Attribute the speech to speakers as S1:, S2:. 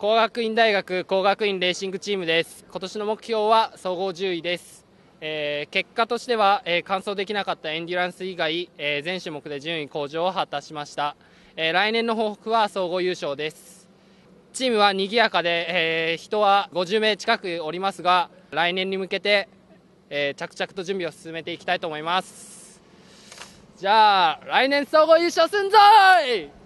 S1: 工学院大学工学院レーシングチームです今年の目標は総合10位です、えー、結果としては、えー、完走できなかったエンデュランス以外、えー、全種目で順位向上を果たしました、え来年の報負は総合優勝ですチームは賑やかで、え人は50名近くおりますが来年に向けて、え着々と準備を進めていきたいと思いますじゃあ来年総合優勝すんぞい